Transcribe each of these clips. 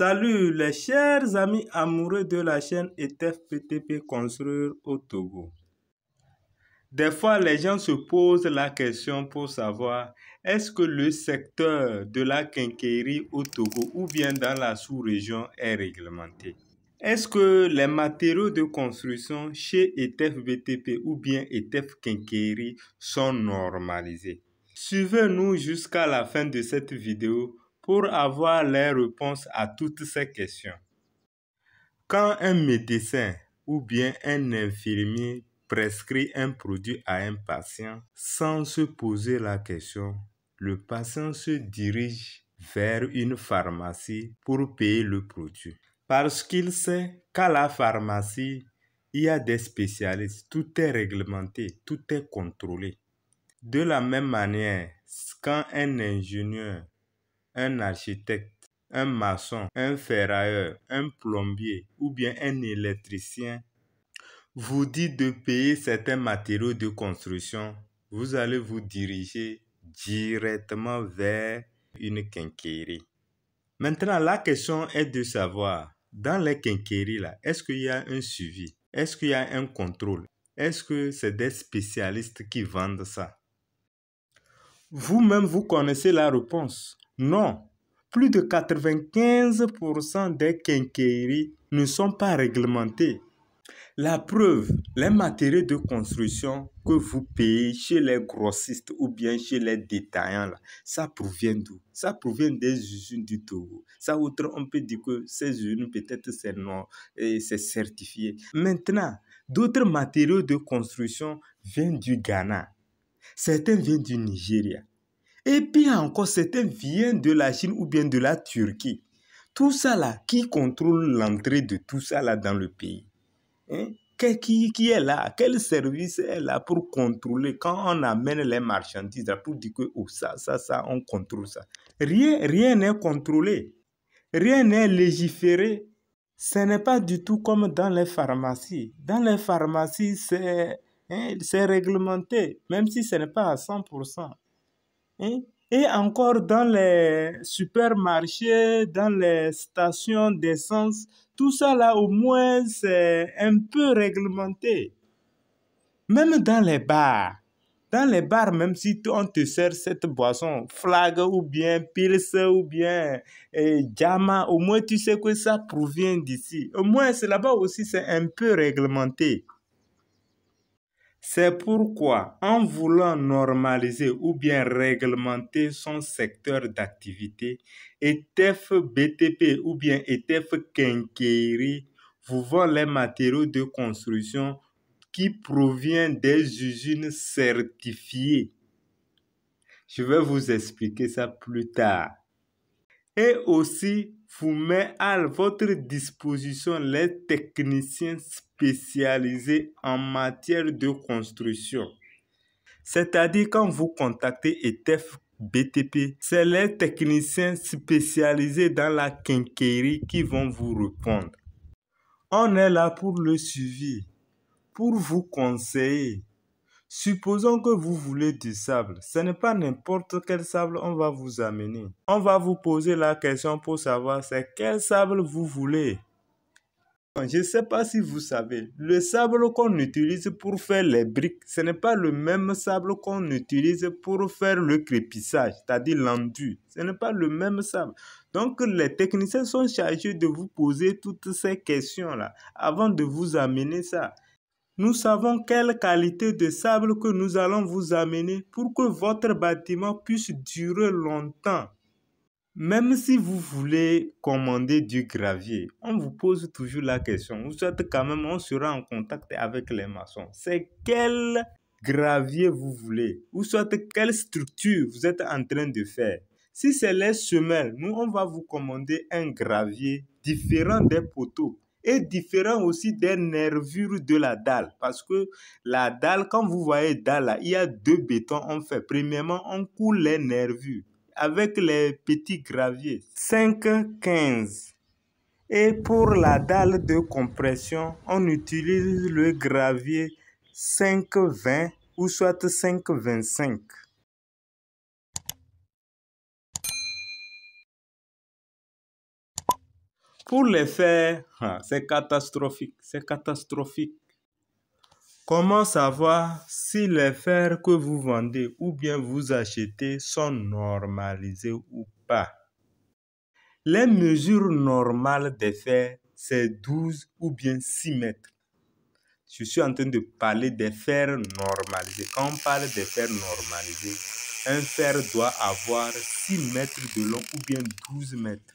Salut les chers amis amoureux de la chaîne ETFPTP Construire au Togo. Des fois, les gens se posent la question pour savoir est-ce que le secteur de la quinquerie au Togo ou bien dans la sous-région est réglementé. Est-ce que les matériaux de construction chez ETF BTP ou bien ETF Quincaillerie sont normalisés Suivez-nous jusqu'à la fin de cette vidéo pour avoir les réponses à toutes ces questions. Quand un médecin ou bien un infirmier prescrit un produit à un patient sans se poser la question, le patient se dirige vers une pharmacie pour payer le produit. Parce qu'il sait qu'à la pharmacie, il y a des spécialistes, tout est réglementé, tout est contrôlé. De la même manière, quand un ingénieur un architecte, un maçon, un ferrailleur, un plombier ou bien un électricien vous dit de payer certains matériaux de construction, vous allez vous diriger directement vers une quinquérie. Maintenant, la question est de savoir, dans les quinqueries là, est-ce qu'il y a un suivi Est-ce qu'il y a un contrôle Est-ce que c'est des spécialistes qui vendent ça Vous-même, vous connaissez la réponse. Non, plus de 95% des quincailleries ne sont pas réglementées. La preuve, les matériaux de construction que vous payez chez les grossistes ou bien chez les détaillants, ça provient d'où Ça provient des usines du Togo. Ça, autre, on peut dire que ces usines, peut-être, c'est non, et c'est certifié. Maintenant, d'autres matériaux de construction viennent du Ghana. Certains viennent du Nigeria. Et puis encore, certains viennent de la Chine ou bien de la Turquie. Tout ça là, qui contrôle l'entrée de tout ça là dans le pays hein? qui, qui est là Quel service est là pour contrôler quand on amène les marchandises là, pour dire que oh, ça, ça, ça, on contrôle ça Rien rien n'est contrôlé. Rien n'est légiféré. Ce n'est pas du tout comme dans les pharmacies. Dans les pharmacies, c'est hein, réglementé, même si ce n'est pas à 100%. Et encore dans les supermarchés, dans les stations d'essence, tout ça là au moins c'est un peu réglementé. Même dans les bars. Dans les bars, même si on te sert cette boisson, flag ou bien pils ou bien eh, jama, au moins tu sais que ça provient d'ici. Au moins c'est là-bas aussi c'est un peu réglementé. C'est pourquoi, en voulant normaliser ou bien réglementer son secteur d'activité, ETF BTP ou bien ETF Quinquerie vous vend les matériaux de construction qui proviennent des usines certifiées. Je vais vous expliquer ça plus tard et aussi vous met à votre disposition les techniciens spécialisés en matière de construction. C'est-à-dire quand vous contactez ETF BTP, c'est les techniciens spécialisés dans la quinquerie qui vont vous répondre. On est là pour le suivi, pour vous conseiller, Supposons que vous voulez du sable. Ce n'est pas n'importe quel sable on va vous amener. On va vous poser la question pour savoir c'est quel sable vous voulez. Je ne sais pas si vous savez, le sable qu'on utilise pour faire les briques, ce n'est pas le même sable qu'on utilise pour faire le crépissage, c'est-à-dire l'enduit. Ce n'est pas le même sable. Donc les techniciens sont chargés de vous poser toutes ces questions-là avant de vous amener ça. Nous savons quelle qualité de sable que nous allons vous amener pour que votre bâtiment puisse durer longtemps. Même si vous voulez commander du gravier, on vous pose toujours la question. Vous êtes quand même, on sera en contact avec les maçons. C'est quel gravier vous voulez ou soit quelle structure vous êtes en train de faire. Si c'est les semelles, nous, on va vous commander un gravier différent des poteaux est différent aussi des nervures de la dalle. Parce que la dalle, quand vous voyez dalle, il y a deux bétons. On fait, premièrement, on coule les nervures avec les petits graviers. 515 15. Et pour la dalle de compression, on utilise le gravier 520 20 ou soit 5, Pour les fers, ah, c'est catastrophique, c'est catastrophique. Comment savoir si les fers que vous vendez ou bien vous achetez sont normalisés ou pas Les mesures normales des fers, c'est 12 ou bien 6 mètres. Je suis en train de parler des fers normalisés. Quand on parle des fers normalisés, un fer doit avoir 6 mètres de long ou bien 12 mètres.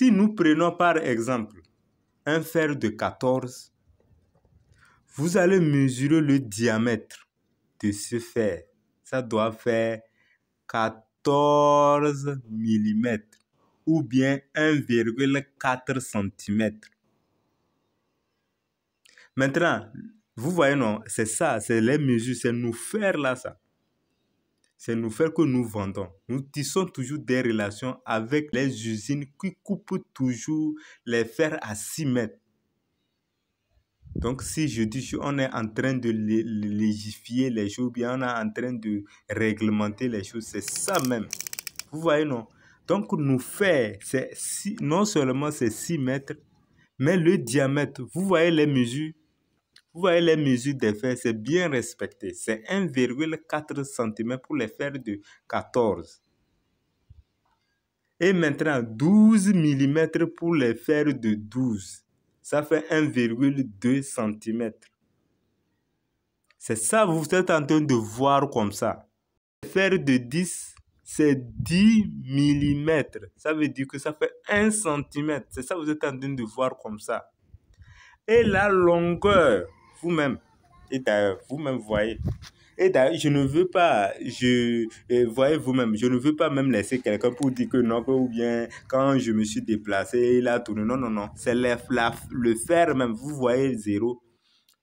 Si nous prenons par exemple un fer de 14, vous allez mesurer le diamètre de ce fer. Ça doit faire 14 mm ou bien 1,4 cm. Maintenant, vous voyez, non, c'est ça, c'est les mesures, c'est nous faire là, ça c'est nous faire que nous vendons. Nous tissons toujours des relations avec les usines qui coupent toujours les fers à 6 mètres. Donc, si je dis on est en train de légifier les choses, bien on est en train de réglementer les choses, c'est ça même. Vous voyez, non? Donc, nous faire, c'est non seulement c'est 6 mètres, mais le diamètre. Vous voyez les mesures vous voyez les mesures des fers, c'est bien respecté. C'est 1,4 cm pour les fers de 14. Et maintenant, 12 mm pour les fers de 12. Ça fait 1,2 cm. C'est ça, vous êtes en train de voir comme ça. Les fers de 10, c'est 10 mm. Ça veut dire que ça fait 1 cm. C'est ça, vous êtes en train de voir comme ça. Et la longueur, vous-même. Et d'ailleurs, vous-même voyez. Et d'ailleurs, je ne veux pas, je, euh, voyez vous-même, je ne veux pas même laisser quelqu'un pour dire que non, ou bien quand je me suis déplacé, il a tourné. Non, non, non. C'est le, le faire même. Vous voyez zéro.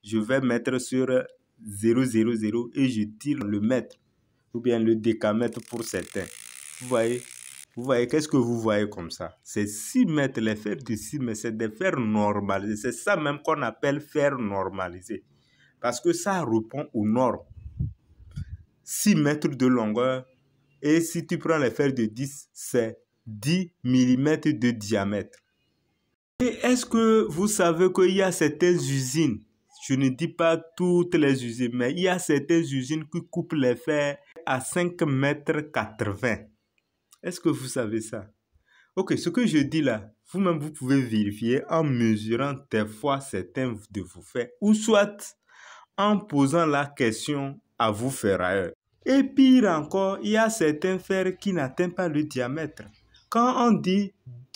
Je vais mettre sur 000 et je tire le mètre ou bien le décamètre pour certains. Vous voyez vous voyez, qu'est-ce que vous voyez comme ça C'est 6 mètres, les fers de 6 mètres, c'est des fers normalisés. C'est ça même qu'on appelle fer normalisé. Parce que ça répond aux normes. 6 mètres de longueur. Et si tu prends les fers de 10, c'est 10 mm de diamètre. Et est-ce que vous savez qu'il y a certaines usines, je ne dis pas toutes les usines, mais il y a certaines usines qui coupent les fers à 5 mètres 80. Est-ce que vous savez ça Ok, ce que je dis là, vous-même, vous pouvez vérifier en mesurant des fois certains de vos faits, ou soit en posant la question à vos ferrailleurs. Et pire encore, il y a certains fers qui n'atteignent pas le diamètre. Quand on dit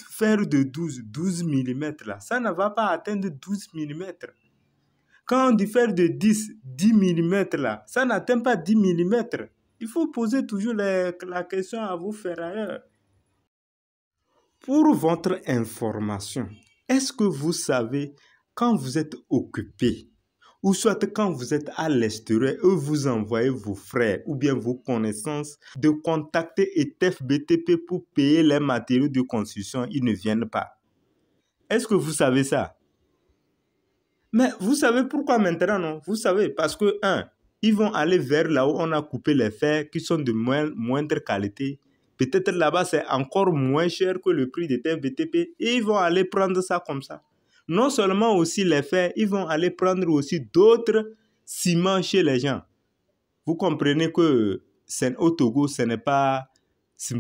fer de 12, 12 mm, là, ça ne va pas atteindre 12 mm. Quand on dit fer de 10, 10 mm, là, ça n'atteint pas 10 mm. Il faut poser toujours la question à vos ferrailleurs. Pour votre information, est-ce que vous savez quand vous êtes occupé ou soit quand vous êtes à l'extérieur et vous envoyez vos frères ou bien vos connaissances de contacter ETF BTP pour payer les matériaux de construction, ils ne viennent pas. Est-ce que vous savez ça? Mais vous savez pourquoi maintenant, non? Vous savez, parce que, un, ils vont aller vers là où on a coupé les fers qui sont de moins, moindre qualité. Peut-être là-bas, c'est encore moins cher que le prix de tes BTP. Et ils vont aller prendre ça comme ça. Non seulement aussi les fers, ils vont aller prendre aussi d'autres ciments chez les gens. Vous comprenez que au Togo, ce n'est pas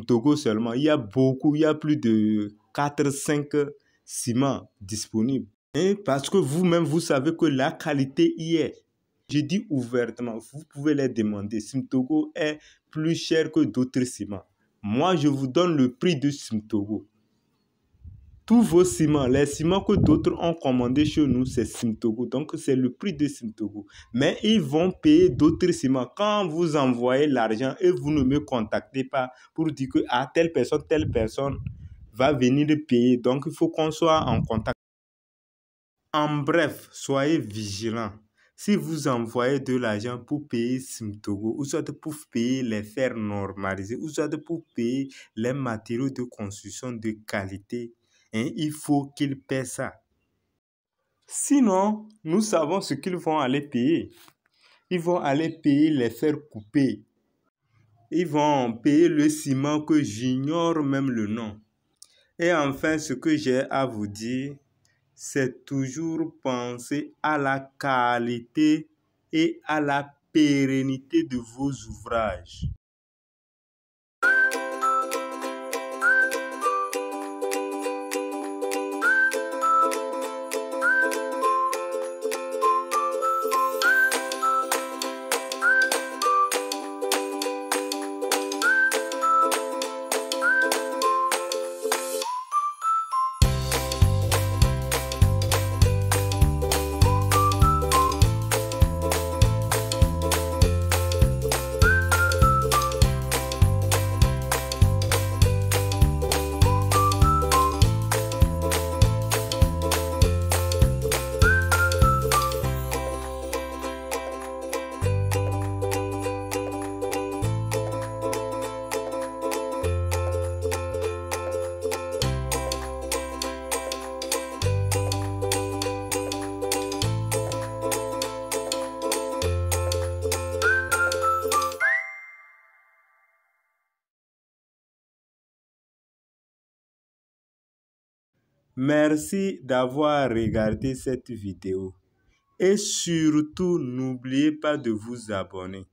Togo seulement. Il y a beaucoup, il y a plus de 4-5 ciments disponibles. Et parce que vous-même, vous savez que la qualité y est. Je dis ouvertement, vous pouvez les demander. Simtogo est plus cher que d'autres ciments. Moi, je vous donne le prix de Simtogo. Tous vos ciments, les ciments que d'autres ont commandés chez nous, c'est Simtogo. Donc, c'est le prix de Simtogo. Mais ils vont payer d'autres ciments. Quand vous envoyez l'argent et vous ne me contactez pas pour dire que à ah, telle personne, telle personne va venir payer. Donc, il faut qu'on soit en contact. En bref, soyez vigilants. Si vous envoyez de l'argent pour payer Simtogo, ou soit pour payer les fers normalisés, ou soit pour payer les matériaux de construction de qualité, hein, il faut qu'ils paient ça. Sinon, nous savons ce qu'ils vont aller payer. Ils vont aller payer les fers coupés. Ils vont payer le ciment que j'ignore même le nom. Et enfin, ce que j'ai à vous dire, c'est toujours penser à la qualité et à la pérennité de vos ouvrages. Merci d'avoir regardé cette vidéo et surtout n'oubliez pas de vous abonner.